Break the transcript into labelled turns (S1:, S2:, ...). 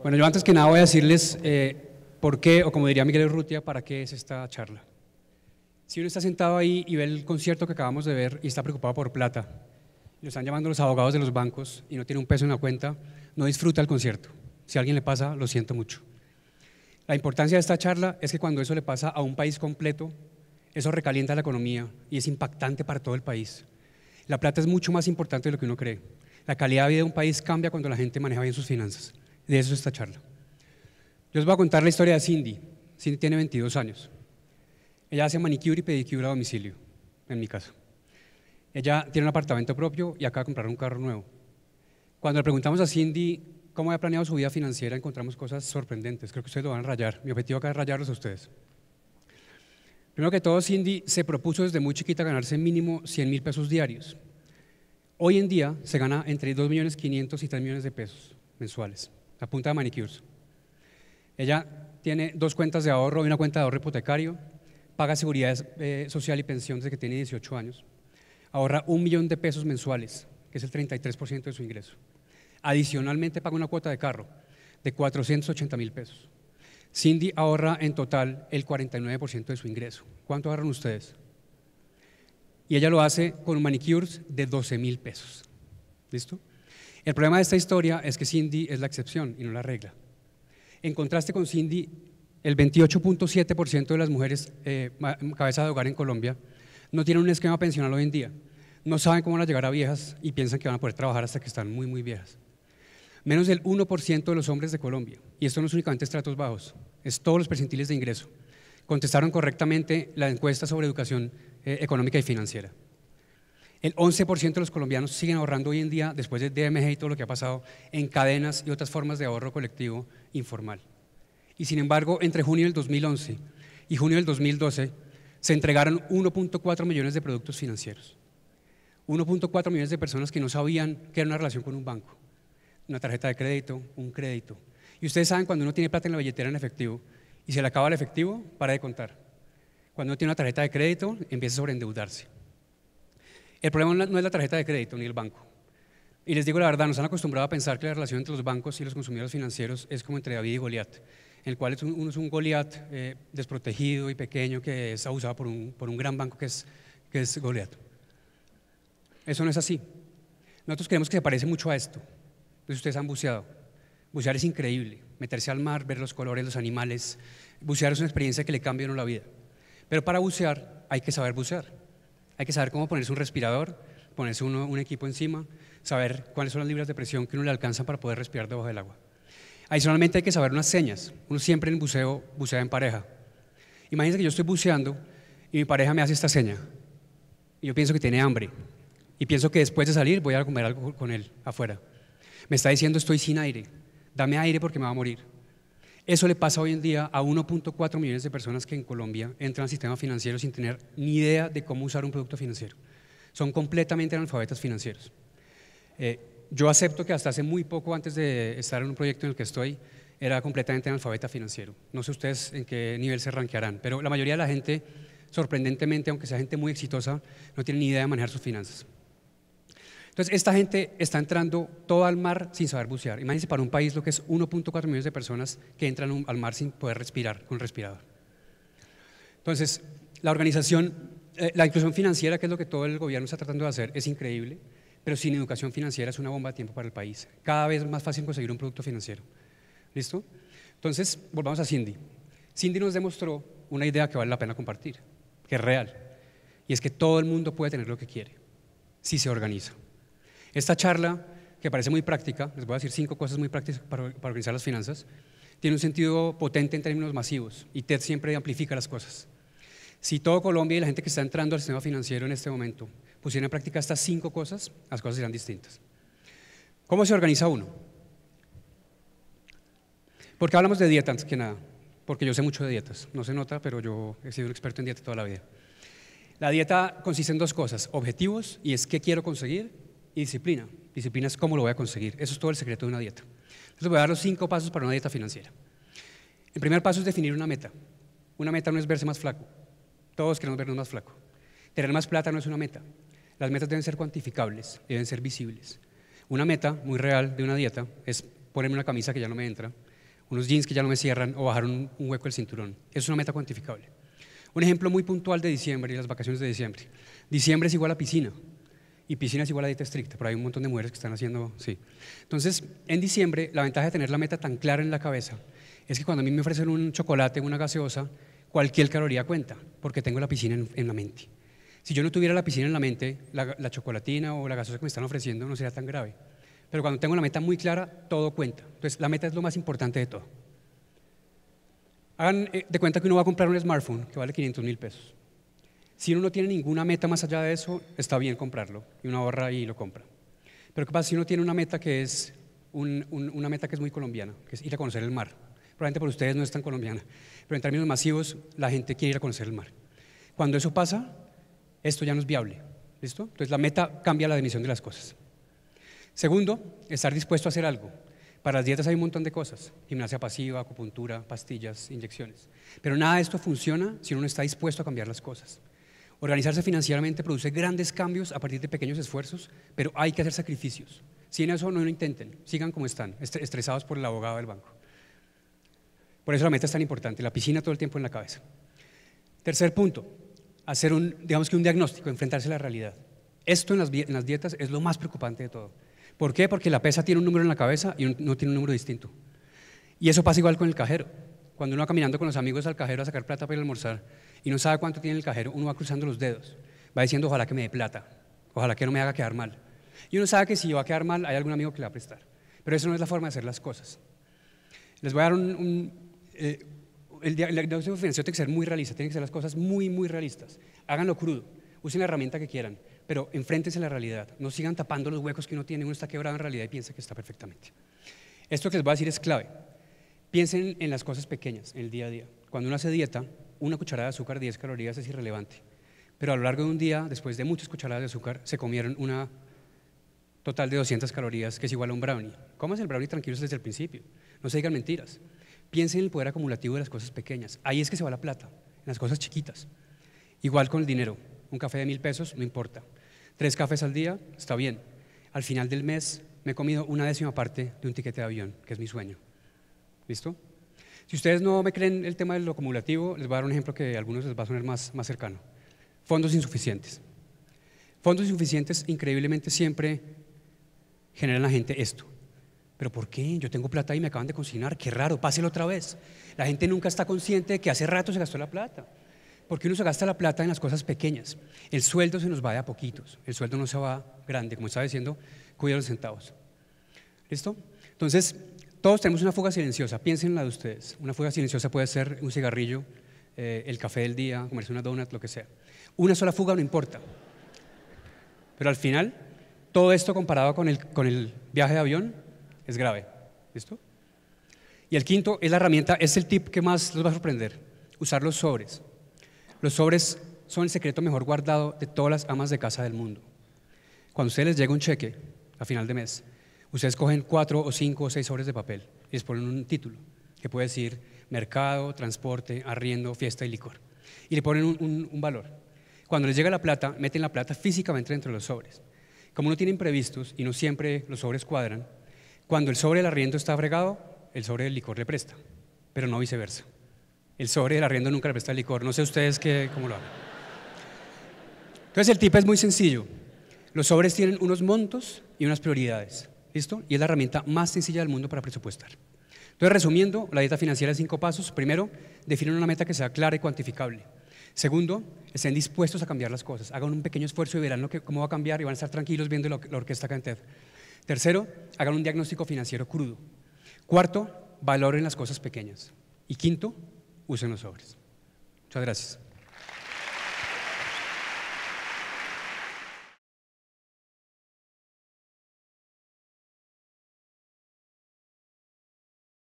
S1: Bueno, yo antes que nada voy a decirles eh, por qué, o como diría Miguel Urrutia, para qué es esta charla. Si uno está sentado ahí y ve el concierto que acabamos de ver y está preocupado por plata, y lo están llamando los abogados de los bancos y no tiene un peso en la cuenta, no disfruta el concierto. Si a alguien le pasa, lo siento mucho. La importancia de esta charla es que cuando eso le pasa a un país completo, eso recalienta la economía y es impactante para todo el país. La plata es mucho más importante de lo que uno cree. La calidad de vida de un país cambia cuando la gente maneja bien sus finanzas. De eso esta charla. Yo os voy a contar la historia de Cindy. Cindy tiene 22 años. Ella hace manicure y pedicure a domicilio, en mi casa. Ella tiene un apartamento propio y acaba de comprar un carro nuevo. Cuando le preguntamos a Cindy cómo había planeado su vida financiera, encontramos cosas sorprendentes. Creo que ustedes lo van a rayar. Mi objetivo acá es rayarlos a ustedes. Primero que todo, Cindy se propuso desde muy chiquita ganarse mínimo 100 mil pesos diarios. Hoy en día se gana entre 2 millones, 500 y 3 millones de pesos mensuales la punta de manicures. Ella tiene dos cuentas de ahorro y una cuenta de ahorro hipotecario, paga seguridad eh, social y pensión desde que tiene 18 años, ahorra un millón de pesos mensuales, que es el 33% de su ingreso. Adicionalmente paga una cuota de carro de 480 mil pesos. Cindy ahorra en total el 49% de su ingreso. ¿Cuánto ahorran ustedes? Y ella lo hace con un manicures de 12 mil pesos. ¿Listo? El problema de esta historia es que Cindy es la excepción y no la regla. En contraste con Cindy, el 28.7% de las mujeres eh, cabeza de hogar en Colombia no tienen un esquema pensional hoy en día. No saben cómo van a llegar a viejas y piensan que van a poder trabajar hasta que están muy, muy viejas. Menos del 1% de los hombres de Colombia, y esto no es únicamente estratos bajos, es todos los percentiles de ingreso, contestaron correctamente la encuesta sobre educación eh, económica y financiera. El 11% de los colombianos siguen ahorrando hoy en día, después de DMG y todo lo que ha pasado, en cadenas y otras formas de ahorro colectivo informal. Y sin embargo, entre junio del 2011 y junio del 2012 se entregaron 1.4 millones de productos financieros. 1.4 millones de personas que no sabían qué era una relación con un banco, una tarjeta de crédito, un crédito. Y ustedes saben cuando uno tiene plata en la billetera en efectivo y se le acaba el efectivo, para de contar. Cuando uno tiene una tarjeta de crédito, empieza a sobreendeudarse. El problema no es la tarjeta de crédito ni el banco. Y les digo la verdad, nos han acostumbrado a pensar que la relación entre los bancos y los consumidores financieros es como entre David y Goliat, en el cual uno es un Goliat eh, desprotegido y pequeño que es abusado por un, gran banco que es, Goliat. Eso no es así. Nosotros creemos que se parece mucho a esto. Entonces pues ustedes han buceado. Bucear es increíble. Meterse al mar, ver los colores, los animales. Bucear es una experiencia que le cambia a la vida. Pero para bucear hay que saber bucear. Hay que saber cómo ponerse un respirador, ponerse un equipo encima, saber cuáles son las libras de presión que uno le alcanza para poder respirar debajo del agua. Adicionalmente hay que saber unas señas. Uno siempre en buceo bucea en pareja. Imagínense que yo estoy buceando y mi pareja me hace esta seña. Y yo pienso que tiene hambre. Y pienso que después de salir voy a comer algo con él afuera. Me está diciendo estoy sin aire. Dame aire porque me va a morir. Eso le pasa hoy en día a 1.4 millones de personas que en Colombia entran al sistema financiero sin tener ni idea de cómo usar un producto financiero. Son completamente analfabetas financieros. Eh, yo acepto que hasta hace muy poco, antes de estar en un proyecto en el que estoy, era completamente analfabeta financiero. No sé ustedes en qué nivel se ranquearán, pero la mayoría de la gente, sorprendentemente, aunque sea gente muy exitosa, no tiene ni idea de manejar sus finanzas. Entonces, esta gente está entrando todo al mar sin saber bucear. Imagínense para un país lo que es 1.4 millones de personas que entran al mar sin poder respirar con respirador. Entonces, la organización, eh, la inclusión financiera, que es lo que todo el gobierno está tratando de hacer, es increíble, pero sin educación financiera es una bomba de tiempo para el país. Cada vez es más fácil conseguir un producto financiero. ¿Listo? Entonces, volvamos a Cindy. Cindy nos demostró una idea que vale la pena compartir, que es real, y es que todo el mundo puede tener lo que quiere, si se organiza. Esta charla, que parece muy práctica, les voy a decir cinco cosas muy prácticas para, organizar las finanzas, tiene un sentido potente en términos masivos y TED siempre amplifica las cosas. Si todo Colombia y la gente que está entrando al sistema financiero en este momento pusieran en práctica estas cinco cosas, las cosas serán distintas. ¿Cómo se organiza uno? Porque hablamos de dieta antes que nada, porque yo sé mucho de dietas, no se nota, pero yo he sido un experto en dieta toda la vida. La dieta consiste en dos cosas, objetivos, y es qué quiero conseguir, y disciplina. Disciplina es cómo lo voy a conseguir. Eso es todo el secreto de una dieta. Les voy a dar los cinco pasos para una dieta financiera. El primer paso es definir una meta. Una meta no es verse más flaco. Todos queremos vernos más flaco. Tener más plata no es una meta. Las metas deben ser cuantificables, deben ser visibles. Una meta muy real de una dieta es ponerme una camisa que ya no me entra, unos jeans que ya no me cierran o bajar un, un hueco del cinturón. Es una meta cuantificable. Un ejemplo muy puntual de diciembre y las vacaciones de diciembre. Diciembre es igual a piscina y piscina es igual a dieta estricta, pero hay un montón de mujeres que están haciendo, sí. Entonces, en diciembre, la ventaja de tener la meta tan clara en la cabeza es que cuando a mí me ofrecen un chocolate, una gaseosa, cualquier caloría cuenta, porque tengo la piscina en, la mente. Si yo no tuviera la piscina en la mente, la, la chocolatina o la gaseosa que me están ofreciendo no sería tan grave. Pero cuando tengo la meta muy clara, todo cuenta. Entonces, la meta es lo más importante de todo. Hagan eh, de cuenta que uno va a comprar un smartphone que vale 500 mil pesos. Si uno no tiene ninguna meta más allá de eso, está bien comprarlo y uno ahorra y lo compra. Pero ¿qué pasa si uno tiene una meta que es una meta que es muy colombiana, que es ir a conocer el mar? Probablemente por ustedes no es tan colombiana, pero en términos masivos la gente quiere ir a conocer el mar. Cuando eso pasa, esto ya no es viable. ¿Listo? Entonces la meta cambia la dimensión de las cosas. Segundo, estar dispuesto a hacer algo. Para las dietas hay un montón de cosas, gimnasia pasiva, acupuntura, pastillas, inyecciones. Pero nada de esto funciona si uno no está dispuesto a cambiar las cosas. Organizarse financieramente produce grandes cambios a partir de pequeños esfuerzos, pero hay que hacer sacrificios. Si en eso no lo intenten, sigan como están, estresados por el abogado del banco. Por eso la meta es tan importante, la piscina todo el tiempo en la cabeza. Tercer punto, hacer un, digamos que un diagnóstico, enfrentarse a la realidad. Esto en las, en las dietas es lo más preocupante de todo. ¿Por qué? Porque la pesa tiene un número en la cabeza y no tiene un número distinto. Y eso pasa igual con el cajero. Cuando uno va caminando con los amigos al cajero a sacar plata para ir almorzar, y no sabe cuánto tiene el cajero, uno va cruzando los dedos, va diciendo ojalá que me dé plata, ojalá que no me haga quedar mal. Y uno sabe que si va a quedar mal hay algún amigo que le va a prestar. Pero eso no es la forma de hacer las cosas. Les voy a dar un... un eh, el, diagnóstico financiero tiene que ser muy realista, tiene que ser las cosas muy, muy realistas. Háganlo crudo, usen la herramienta que quieran, pero enfréntense a la realidad. No sigan tapando los huecos que uno tiene, uno está quebrado en realidad y piensa que está perfectamente. Esto que les voy a decir es clave. Piensen en las cosas pequeñas, en el día a día. Cuando uno hace dieta, una cucharada de azúcar, 10 calorías, es irrelevante. Pero a lo largo de un día, después de muchas cucharadas de azúcar, se comieron una total de 200 calorías, que es igual a un brownie. Comas el brownie tranquilos desde el principio, no se digan mentiras. Piensen en el poder acumulativo de las cosas pequeñas. Ahí es que se va la plata, en las cosas chiquitas. Igual con el dinero. Un café de mil pesos, no importa. Tres cafés al día, está bien. Al final del mes, me he comido una décima parte de un tiquete de avión, que es mi sueño. ¿Listo? Si ustedes no me creen el tema de lo acumulativo, les voy a dar un ejemplo que a algunos les va a sonar más, más cercano. Fondos insuficientes. Fondos insuficientes increíblemente siempre generan a la gente esto. ¿Pero por qué? Yo tengo plata y me acaban de consignar. Qué raro, páselo otra vez. La gente nunca está consciente de que hace rato se gastó la plata. Porque uno se gasta la plata en las cosas pequeñas. El sueldo se nos va de a poquitos. El sueldo no se va grande. Como estaba diciendo, cuida los centavos. ¿Listo? Entonces, todos tenemos una fuga silenciosa, piensen la de ustedes. Una fuga silenciosa puede ser un cigarrillo, eh, el café del día, comerse una donut, lo que sea. Una sola fuga no importa. Pero al final, todo esto comparado con el, viaje de avión es grave. ¿Listo? Y el quinto es la herramienta, es el tip que más los va a sorprender, usar los sobres. Los sobres son el secreto mejor guardado de todas las amas de casa del mundo. Cuando a ustedes les llega un cheque a final de mes, Ustedes cogen cuatro o cinco o seis sobres de papel y les ponen un título que puede decir mercado, transporte, arriendo, fiesta y licor. Y le ponen un, valor. Cuando les llega la plata, meten la plata físicamente dentro de los sobres. Como no tienen previstos y no siempre los sobres cuadran, cuando el sobre del arriendo está fregado, el sobre del licor le presta, pero no viceversa. El sobre del arriendo nunca le presta el licor. No sé ustedes cómo lo hagan. Entonces el tip es muy sencillo. Los sobres tienen unos montos y unas prioridades. ¿Listo? Y es la herramienta más sencilla del mundo para presupuestar. Entonces, resumiendo, la dieta financiera de cinco pasos. Primero, definen una meta que sea clara y cuantificable. Segundo, estén dispuestos a cambiar las cosas. Hagan un pequeño esfuerzo y verán lo que, cómo va a cambiar y van a estar tranquilos viendo la orquesta cantar. E Tercero, hagan un diagnóstico financiero crudo. Cuarto, valoren las cosas pequeñas. Y quinto, usen los sobres. Muchas gracias.